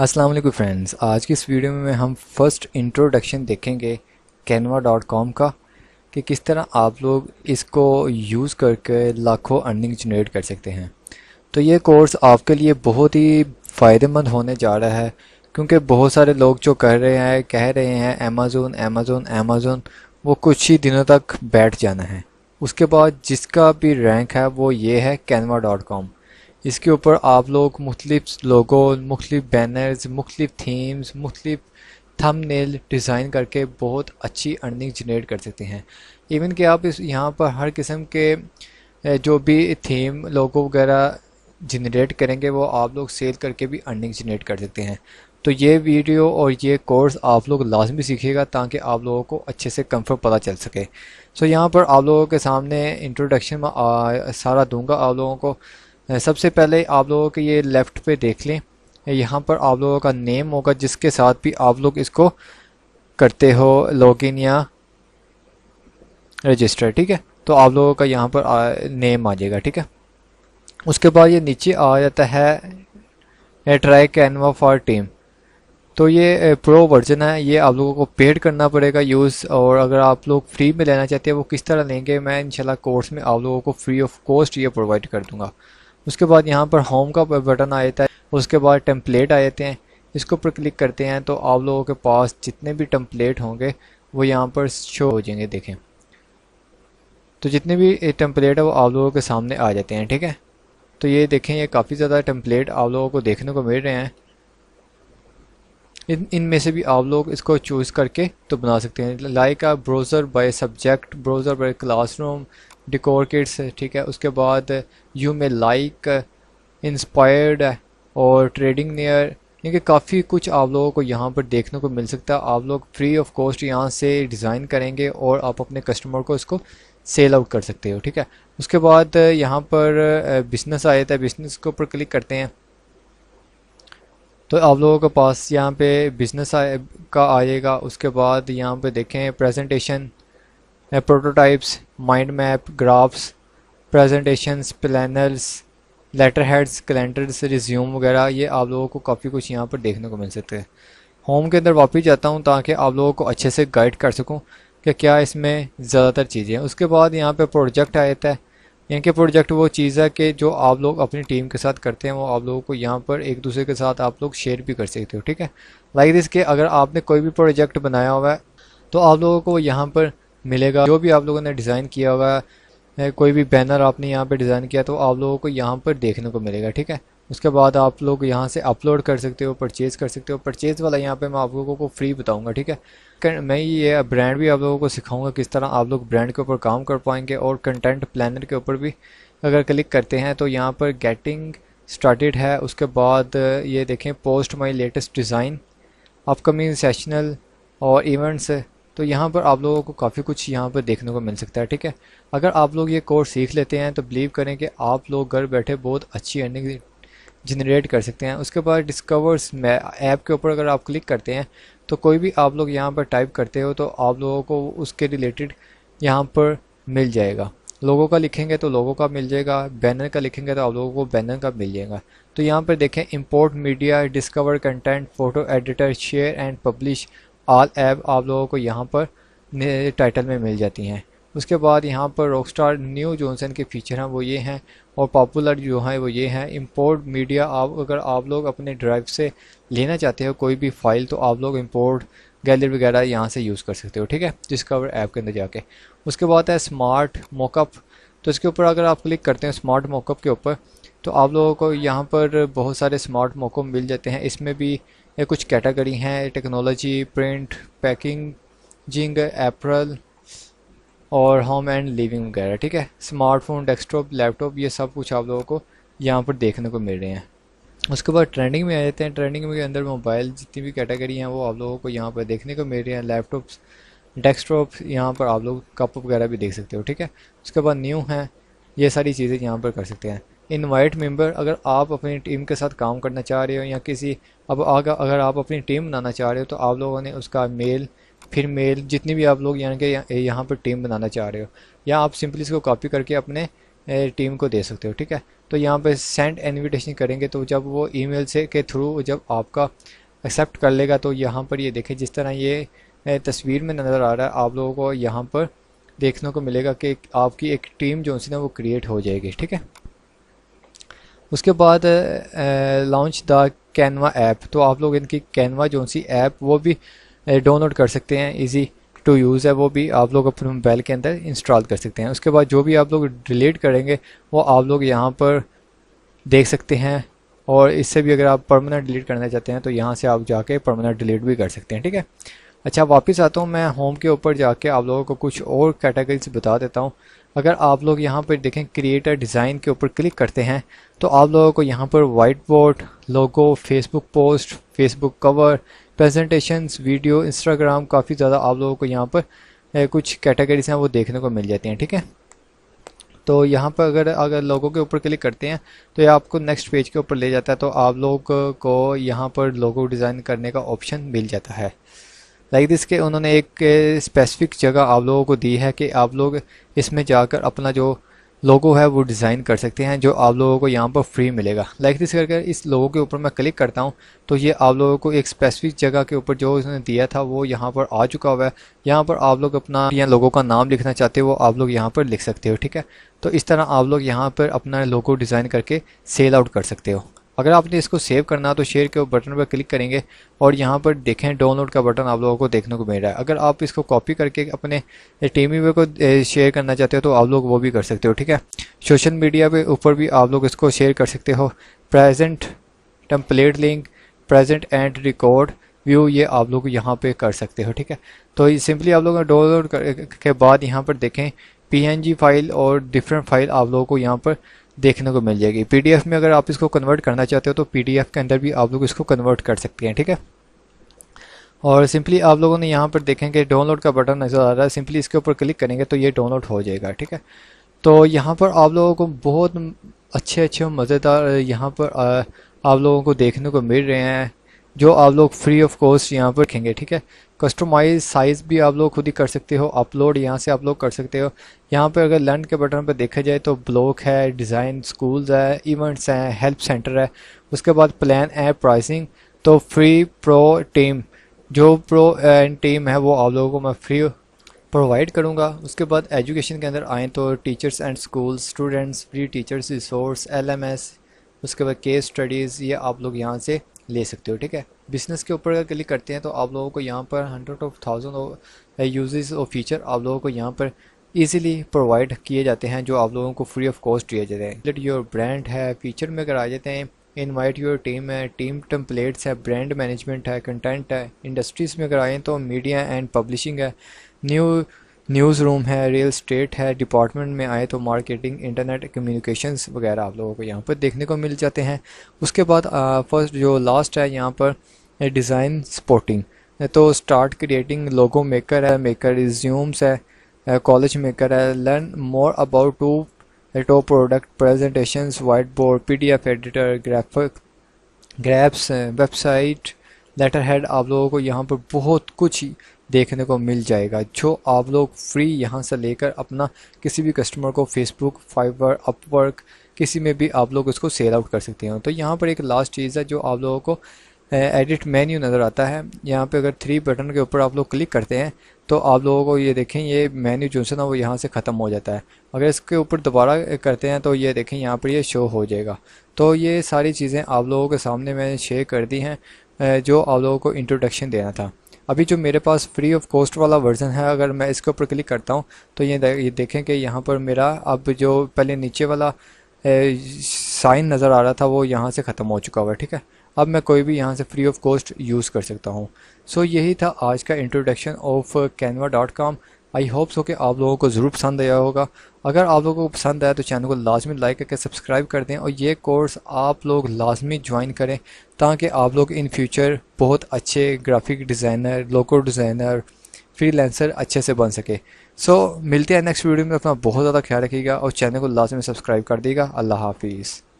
अस्सलाम फ्रेंड्स आज की इस वीडियो में हम फर्स्ट इंट्रोडक्शन देखेंगे canva.com का कि किस तरह आप लोग इसको यूज़ करके लाखों अर्निंग जनरेट कर सकते हैं तो ये कोर्स आपके लिए बहुत ही फ़ायदेमंद होने जा रहा है क्योंकि बहुत सारे लोग जो कर रहे हैं कह रहे हैं अमेज़ोन अमेज़ोन अमेज़ोन वो कुछ ही दिनों तक बैठ जाना है उसके बाद जिसका भी रैंक है वो ये है canva.com इसके ऊपर आप लोग मुख्तलिफ लोगो मुख्तलिफ बैनर्स मुख्तलिफ थीम्स मुख्तलिफ नेल डिज़ाइन करके बहुत अच्छी अर्निंग जनरेट कर सकते हैं इवन कि आप इस यहाँ पर हर किस्म के जो भी थीम लोगो वगैरह जनरेट करेंगे वो आप लोग सेल करके भी अर्निंग जनरेट कर सकते हैं तो ये वीडियो और ये कोर्स आप लोग लाजमी सीखिएगा ताकि आप लोगों को अच्छे से कंफर्ट पता चल सके सो यहाँ पर आप लोगों के सामने इंट्रोडक्शन सारा दूंगा आप लोगों को सबसे पहले आप लोगों के ये लेफ़्ट पे देख लें यहाँ पर आप लोगों का नेम होगा जिसके साथ भी आप लोग इसको करते हो लॉगिन या रजिस्टर ठीक है तो आप लोगों का यहाँ पर आ, नेम आ जाएगा ठीक है उसके बाद ये नीचे आ जाता है ट्राई कैनवा फॉर टीम तो ये प्रो वर्जन है ये आप लोगों को पेड करना पड़ेगा यूज़ और अगर आप लोग फ्री में लेना चाहते हैं वो किस तरह लेंगे मैं इंशाल्लाह कोर्स में आप लोगों को फ्री ऑफ कॉस्ट ये प्रोवाइड कर दूँगा उसके बाद यहाँ पर होम का बटन आ जाता है उसके बाद टेम्पलेट आ जाते हैं इसके ऊपर क्लिक करते हैं तो आप लोगों के पास जितने भी टेम्पलेट होंगे वो यहाँ पर शो हो जाएंगे देखें तो जितने भी टेम्पलेट है वो आप लोगों के सामने आ जाते हैं ठीक है तो ये देखें ये काफ़ी ज़्यादा टेम्पलेट आप लोगों को देखने को मिल रहे हैं इन इनमें से भी आप लोग इसको चूज़ करके तो बना सकते हैं like a browser by subject browser by classroom decor kits ठीक है उसके बाद यू मे लाइक इंस्पायर्ड और ट्रेडिंग नियर क्योंकि काफ़ी कुछ आप लोगों को यहाँ पर देखने को मिल सकता है आप लोग फ्री ऑफ कॉस्ट यहाँ से डिज़ाइन करेंगे और आप अपने कस्टमर को इसको सेल आउट कर सकते हो ठीक है उसके बाद यहाँ पर बिजनेस आ जाता है बिजनेस के ऊपर क्लिक करते हैं तो आप लोगों के पास यहाँ पे बिजनेस का आएगा उसके बाद यहाँ पे देखें presentation prototypes, mind map, graphs, presentations, planners, letter heads calendars resume वगैरह ये आप लोगों को काफ़ी कुछ यहाँ पर देखने को मिल सकते हैं होम के अंदर वापस जाता हूँ ताकि आप लोगों को अच्छे से गाइड कर सकूँ कि क्या इसमें ज़्यादातर चीज़ें हैं उसके बाद यहाँ पे प्रोजेक्ट आ जाता है यहाँ के प्रोजेक्ट वो चीज़ है कि जो आप लोग अपनी टीम के साथ करते हैं वो आप लोगों को यहाँ पर एक दूसरे के साथ आप लोग शेयर भी कर सकते हो ठीक है लाइक दिस के अगर आपने कोई भी प्रोजेक्ट बनाया हुआ है तो आप लोगों को यहाँ पर मिलेगा जो भी आप लोगों ने डिज़ाइन किया होगा कोई भी बैनर आपने यहाँ पर डिज़ाइन किया तो आप लोगों को यहाँ पर देखने को मिलेगा ठीक है उसके बाद आप लोग यहाँ से अपलोड कर सकते हो परचेज़ कर सकते हो परचेज़ वाला यहाँ पे मैं आप लोगों को फ्री बताऊँगा ठीक है मैं ये ब्रांड भी आप लोगों को सिखाऊंगा किस तरह आप लोग ब्रांड के ऊपर काम कर पाएंगे और कंटेंट प्लानर के ऊपर भी अगर क्लिक करते हैं तो यहाँ पर गेटिंग स्टार्टेड है उसके बाद ये देखें post my latest design upcoming seasonal और इवेंट्स तो यहाँ पर आप लोगों को काफ़ी कुछ यहाँ पर देखने को मिल सकता है ठीक है अगर आप लोग ये कोर्स सीख लेते हैं तो बिलीव करें कि आप लोग घर बैठे बहुत अच्छी अर्निंग जनरेट कर सकते हैं उसके बाद डिस्कवर्स ऐप के ऊपर अगर आप क्लिक करते हैं तो कोई भी आप लोग यहाँ पर टाइप करते हो तो आप लोगों को उसके रिलेटेड यहाँ पर मिल जाएगा लोगों का लिखेंगे तो लोगों का मिल जाएगा बैनर का लिखेंगे तो आप लोगों को बैनर का मिल जाएगा तो यहाँ पर देखें import media discover content photo editor share and publish all app आप लोगों को यहाँ पर टाइटल में मिल जाती हैं उसके बाद यहाँ पर रॉकस्टार न्यू जॉनसन के फीचर हैं वो ये हैं और पॉपुलर जो हैं वो ये हैं इंपोर्ट मीडिया आप अगर आप लोग अपने ड्राइव से लेना चाहते हो कोई भी फाइल तो आप लोग इंपोर्ट गैलरी वगैरह यहाँ से यूज़ कर सकते हो ठीक है डिस्कवर ऐप के अंदर जाके उसके बाद है स्मार्ट मोकअप तो इसके ऊपर अगर आप क्लिक करते हैं स्मार्ट मोकअप के ऊपर तो आप लोगों को यहाँ पर बहुत सारे स्मार्ट मोको मिल जाते हैं इसमें भी ये कुछ कैटेगरी हैं technology print packaging apparel और होम एंड लिविंग वगैरह ठीक है स्मार्टफोन डेस्कटॉप लैपटॉप ये सब कुछ आप लोगों को यहाँ पर देखने को मिल रहे हैं उसके बाद ट्रेंडिंग में आ जाते हैं ट्रेंडिंग में के अंदर मोबाइल जितनी भी कैटेगरी हैं वो आप लोगों को यहाँ पर देखने को मिल रही हैं लैपटॉप्स डेस्कटॉप यहाँ पर आप लोग कप वगैरह भी देख सकते हो ठीक है उसके बाद न्यू हैं ये सारी चीज़ें यहाँ पर कर सकते हैं इनवाइट मेंबर अगर आप अपनी टीम के साथ काम करना चाह रहे हो या किसी अब आगा अगर आप अपनी टीम बनाना चाह रहे हो तो आप लोगों ने उसका मेल फिर मेल जितनी भी आप लोग यानी कि यहाँ पर टीम बनाना चाह रहे हो या आप सिंपली इसको कॉपी करके अपने टीम को दे सकते हो ठीक है तो यहाँ पर सेंड इन्विटेशन करेंगे तो जब वो मेल से के थ्रू जब आपका एक्सेप्ट कर लेगा तो यहाँ पर ये देखें जिस तरह ये तस्वीर में नज़र आ रहा है आप लोगों को यहाँ पर देखने को मिलेगा कि आपकी एक टीम जो है ना वो क्रिएट हो जाएगी ठीक है उसके बाद लॉन्च द कैनवा ऐप तो आप लोग इनकी कैनवा जो सी ऐप वो भी डाउनलोड कर सकते हैं ईजी टू यूज़ है वो भी आप लोग अपने मोबाइल के अंदर इंस्टॉल कर सकते हैं उसके बाद जो भी आप लोग डिलीट करेंगे वो आप लोग यहाँ पर देख सकते हैं और इससे भी अगर आप परमानेंट डिलीट करना चाहते हैं तो यहाँ से आप जाके परमानेंट डिलीट भी कर सकते हैं ठीक है अच्छा वापस आता हूँ मैं होम के ऊपर जाके आप लोगों को कुछ और कैटेगरीज बता देता हूँ अगर आप लोग यहाँ पर देखें क्रिएटर डिज़ाइन के ऊपर क्लिक करते हैं तो आप लोगों को यहाँ पर white board logo Facebook post Facebook cover presentation video Instagram काफ़ी ज़्यादा आप लोगों को यहाँ पर कुछ कैटेगरीज हैं वो देखने को मिल जाती हैं ठीक है तो यहाँ पर अगर अगर लोगों के ऊपर क्लिक करते हैं तो ये आपको नेक्स्ट पेज के ऊपर ले जाता है तो आप लोग को यहाँ पर लोगो डिज़ाइन करने का ऑप्शन मिल जाता है लाइक दिस के उन्होंने एक स्पेसिफिक जगह आप लोगों को दी है कि आप लोग इसमें जाकर अपना जो लोगो है वो डिज़ाइन कर सकते हैं जो आप लोगों को यहाँ पर फ्री मिलेगा लाइक दिस करके इस लोगो के ऊपर मैं क्लिक करता हूँ तो ये आप लोगों को एक स्पेसिफिक जगह के ऊपर जो उसने दिया था वो यहाँ पर आ चुका हुआ है यहाँ पर आप लोग अपना या लोगों का नाम लिखना चाहते हो वो आप लोग यहाँ पर लिख सकते हो ठीक है तो इस तरह आप लोग यहाँ पर अपना लोगो डिज़ाइन करके सेल आउट कर सकते हो अगर आपने इसको सेव करना है तो शेयर के बटन पर क्लिक करेंगे और यहाँ पर देखें डाउनलोड का बटन आप लोगों को देखने को मिल रहा है अगर आप इसको कॉपी करके अपने टीम वे को शेयर करना चाहते हो तो आप लोग वो भी कर सकते हो ठीक है सोशल मीडिया के ऊपर भी आप लोग इसको शेयर कर सकते हो present template link present and record view ये आप लोग यहाँ पे कर सकते हो ठीक है तो सिंपली आप लोग डाउनलोड के बाद यहाँ पर देखें पी फाइल और डिफरेंट फाइल आप लोगों को यहाँ पर देखने को मिल जाएगी पीडीएफ में अगर आप इसको कन्वर्ट करना चाहते हो तो पीडीएफ के अंदर भी आप लोग इसको कन्वर्ट कर सकते हैं ठीक है और सिंपली आप लोगों ने यहाँ पर देखेंगे डाउनलोड का बटन नज़र आ रहा है सिंपली इसके ऊपर क्लिक करेंगे तो ये डाउनलोड हो जाएगा ठीक है तो यहाँ पर आप लोगों को बहुत अच्छे अच्छे मज़ेदार यहाँ पर आप लोगों को देखने को मिल रहे हैं जो आप लोग फ्री ऑफ कॉस्ट यहाँ पर रखेंगे ठीक है कस्टमाइज साइज़ भी आप लोग खुद ही कर सकते हो अपलोड यहाँ से आप लोग कर सकते हो यहाँ पर अगर लर्न के बटन पर देखा जाए तो ब्लॉक है डिज़ाइन स्कूल्स है इवेंट्स हैं हेल्प सेंटर है उसके बाद प्लान है प्राइसिंग तो फ्री प्रो टीम जो प्रो एंड टीम है वो आप लोगों को मैं फ्री प्रोवाइड करूँगा उसके बाद एजुकेशन के अंदर आएँ तो teachers and school students free teachers resource L उसके बाद केस स्टडीज़ ये आप लोग यहाँ से ले सकते हो ठीक है बिजनेस के ऊपर अगर क्लिक करते हैं तो आप लोगों को यहाँ पर हंड्रेड ऑफ थाउजेंड यूजेस और फीचर आप लोगों को यहाँ पर ईजिली प्रोवाइड किए जाते हैं जो आप लोगों को फ्री ऑफ कॉस्ट दिए जाते हैं लेट योर ब्रांड है फीचर में अगर आ जाते हैं इनवाइट योर टीम है टीम टम्पलेट्स है ब्रांड मैनेजमेंट है कंटेंट है इंडस्ट्रीज़ में अगर आएँ तो मीडिया एंड पब्लिशिंग है न्यू न्यूज़ रूम है रियल स्टेट है डिपार्टमेंट में आए तो मार्केटिंग इंटरनेट कम्युनिकेशंस वगैरह आप लोगों को यहाँ पर देखने को मिल जाते हैं उसके बाद फर्स्ट जो लास्ट है यहाँ पर डिज़ाइन स्पोर्टिंग तो स्टार्ट क्रिएटिंग लोगो मेकर है मेकर रिज्यूम्स है कॉलेज मेकर है learn more about to to product presentations white board P D F editor graphic graphs website letter head आप लोगों को यहाँ पर बहुत कुछ देखने को मिल जाएगा जो आप लोग फ्री यहाँ से लेकर अपना किसी भी कस्टमर को फेसबुक फाइबर अपवर्क किसी में भी आप लोग इसको सेल आउट कर सकते हैं तो यहाँ पर एक लास्ट चीज़ है जो आप लोगों को एडिट मेन्यू नज़र आता है यहाँ पे अगर थ्री बटन के ऊपर आप लोग क्लिक करते हैं तो आप लोगों को ये देखें ये मेन्यू जो है ना वो यहाँ से ख़त्म हो जाता है अगर इसके ऊपर दोबारा करते हैं तो ये देखें यहाँ पर ये शो हो जाएगा तो ये सारी चीज़ें आप लोगों के सामने मैंने शेयर कर दी हैं जो आप लोगों को इंट्रोडक्शन देना था अभी जो मेरे पास फ्री ऑफ कॉस्ट वाला वर्जन है अगर मैं इसके ऊपर क्लिक करता हूँ तो ये ये देखें कि यहाँ पर मेरा अब जो पहले नीचे वाला साइन नज़र आ रहा था वो यहाँ से ख़त्म हो चुका हुआ है ठीक है अब मैं कोई भी यहाँ से फ्री ऑफ कॉस्ट यूज़ कर सकता हूँ सो so, यही था आज का introduction of Canva dot com I hope so कि आप लोगों को ज़रूर पसंद आया होगा अगर आप लोगों को पसंद आया तो चैनल को लाजमी लाइक करके सब्सक्राइब कर दें और ये कोर्स आप लोग लाजमी ज्वाइन करें ताकि आप लोग इन फ्यूचर बहुत अच्छे graphic designer logo designer freelancer अच्छे से बन सके सो so, मिलते हैं नेक्स्ट वीडियो में अपना बहुत ज़्यादा ख्याल रखिएगा और चैनल को लाजमी सब्सक्राइब कर देगा अल्लाह हाफिज़